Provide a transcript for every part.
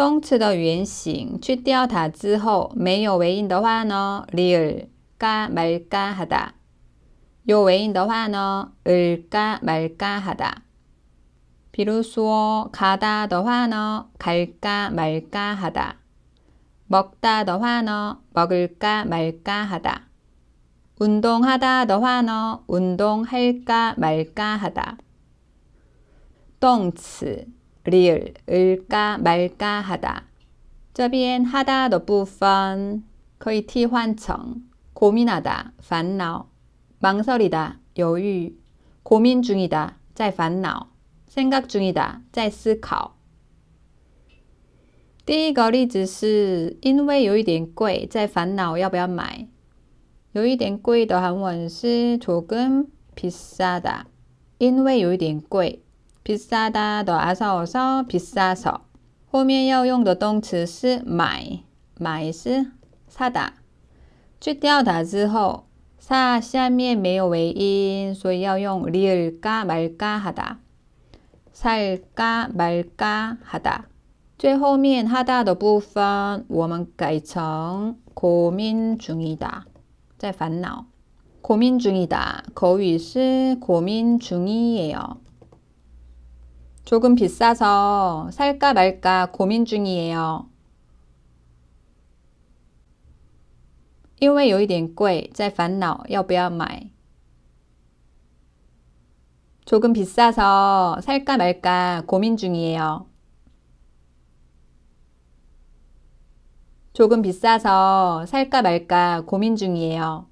动词的原形去掉它之后，没有尾音的话呢，을까말까하 다； 有尾音的话呢，을까말까하 다。 比如说，가다的话呢，갈까말까하 다； 먹다的话呢，먹을까말까하 다； 운동하다的话呢，운동할까말까하 다。 动词。 리을, 을까 말까 하다. 这边 하다 的部分 거의 티 환청. 고민하다, 烦恼. 망설이다, 여유. 고민 중이다, 在烦恼. 생각 중이다, 在思考. 第一个例子是因为有一点贵，在烦恼要不要买。有一点贵的韩文是조금 비싸다. 因为有一点贵 비싸다 的아서어서 비싸서 后面要用的动词是买买是 사다 去掉它之后 사下面 매우 尾音所以要用 리을까 말까 하다 살까 말까 하다 最后面 하다的 부분 我们改成 고민 중이다 在烦恼 고민 중이다 거위 씨 고민 중이에요 조금 비싸서 살까 말까 고민 중이에요. 因为有一点贵，在烦恼要不要买。 조금 비싸서 살까 말까 고민 중이에요. 조금 비싸서 살까 말까 고민 중이에요.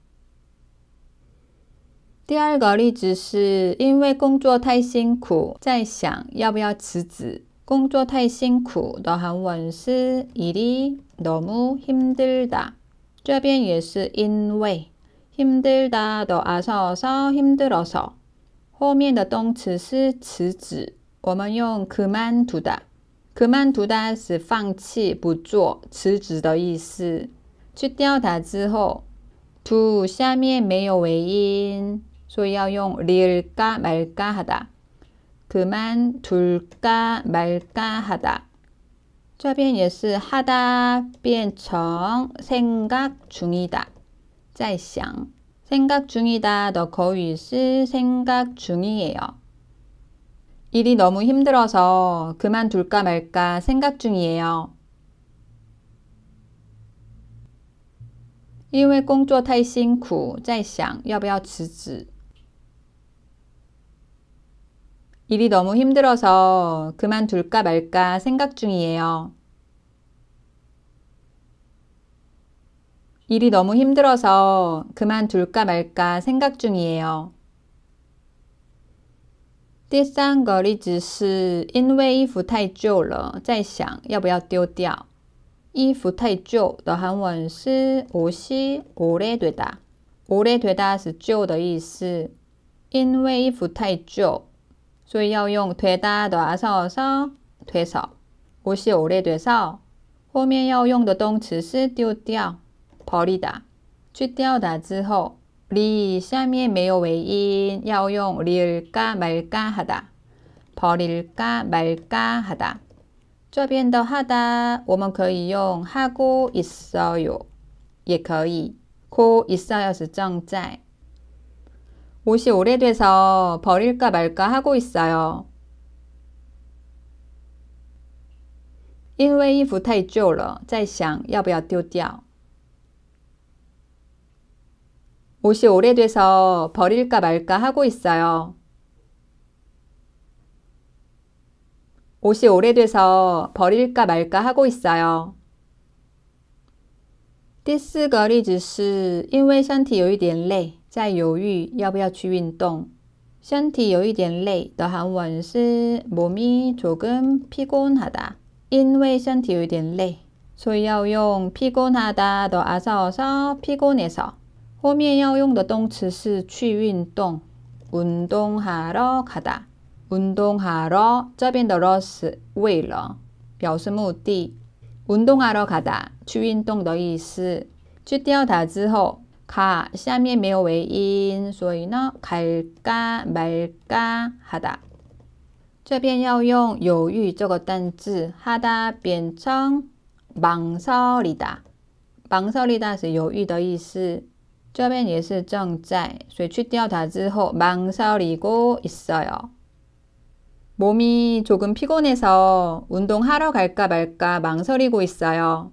第二个例子是因为工作太辛苦，在想要不要辞职。工作太辛苦的韩文是일이너무힘들 다。 这边也是 in a 힘들다더아서서힘들어 서。 后面的动词是辞职，我们用그만두 다。 그만두다是放弃不做辞职的意思。去掉它之后，to 下面没有尾音。 소야용 리을까 말까 하다. 그만둘까 말까 하다. 这边也是 하다 变成 생각 중이다. 在想 생각 중이다. 너 거의 시 생각 중이에요. 일이 너무 힘들어서 그만둘까 말까 생각 중이에요. 因为工作太辛苦，在想要不要辞职。 일이 너무 힘들어서 그만둘까 말까 생각 중이에요. 일이 너무 힘들어서 그만둘까 말까 생각 중이에요. 第三个例子是因为衣服太旧了，在想要不要丢掉。衣服太旧的 한문 是 옷이 오래되다. 오래되다 是旧的意思。因为衣服太旧 所以要用되다놔서서 돼서 옷이 오래돼서 后面要用的动词是丢掉 버리다 去掉打之后리下面没有尾音要用 리을까 말까 하다 버릴까 말까 하다 这边的 하다 我们可以用 하고 있어요 也可以고 있어요 是正在 옷이 오래돼서 버릴까 말까 하고 있어요. 因为衣服太旧了，在想要不要丢掉。 옷이 오래돼서 버릴까 말까 하고 있어요. 옷이 오래돼서 버릴까 말까 하고 있어요. 第四个例子是因为身体有一点累。在犹豫要不要去运动，身体有一点累。的韩文是몸이조금피곤하 다， 因为身体有点累，所以要用피곤하다的아서서피곤해 서。 后面要用的动词是去运动，운동하러가 다。 운동하러这边的러是为了表示目的。운동하러가다去运动的意思，去掉它之后。 가, 下面 매우 외인, 소이呢 갈까 말까 하다. 这边要用犹豫这个单字 하다 变成 망설이다. 망설이다 是犹豫的意思。这边也是正在，所以去掉它之后，망설이고있어요。 몸이조금피곤해서운동하러갈까말까망설이고있어요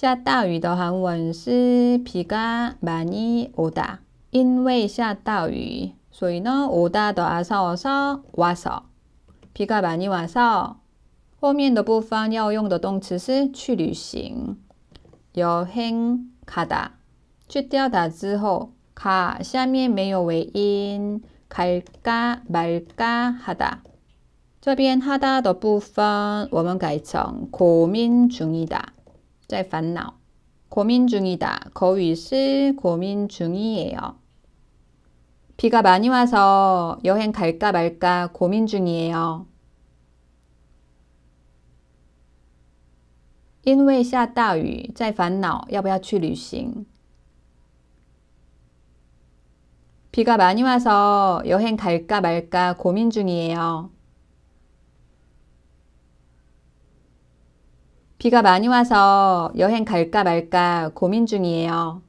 下大雨的韩文是 비가 많이 오다. 因为下大雨,所以呢 오다 더아서어서 와서. 비가 많이 와서 后面的部分要用的动词是去旅行, 여행 가다. 去掉打之后 가, 下面没有尾音, 갈까 말까 하다. 这边 하다 的部分我们改成고민 중이다. 在烦恼。 고민 중이다. 거위是 고민 중이에요. 비가 많이 와서 여행 갈까 말까 고민 중이에요. 因为下大雨在烦恼要不要去旅行. 비가 많이 와서 여행 갈까 말까 고민 중이에요. 비가 많이 와서 여행 갈까 말까 고민 중이에요.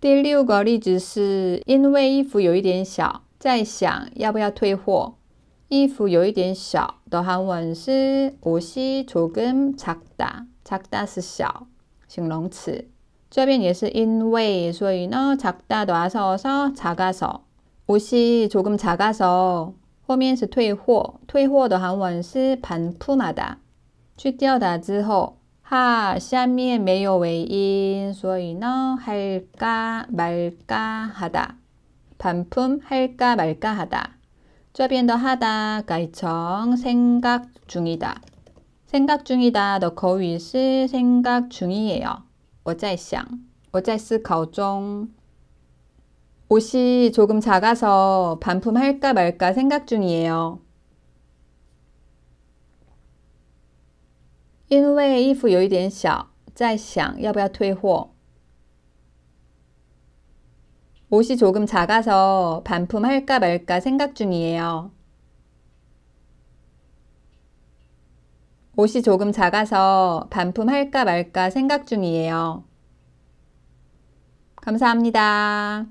第六个例子是因为衣服有一点小，在想要不要退货。衣服有一点小的 한원 是 옷이 조금 작다. 작다 是小形容词.这边也是因为所以呢 작다 拿서서 작아서 옷이 조금 작아서 后面是退货，退货的韩文是반품하 다。 去掉它之后，哈，下面没有尾音，所以呢，할까말까하 다， 반품할까말까하 다。 这边的哈다改成생각중이 다。 생각중이다的口语是생각중이에 요。 我在想，我在思考中。 옷이 조금 작아서 반품할까 말까 생각 중이에요. 因为衣服有一点小，在想要不要退货。 옷이 조금 작아서 반품할까 말까 생각 중이에요. 옷이 조금 작아서 반품할까 말까 생각 중이에요. 감사합니다.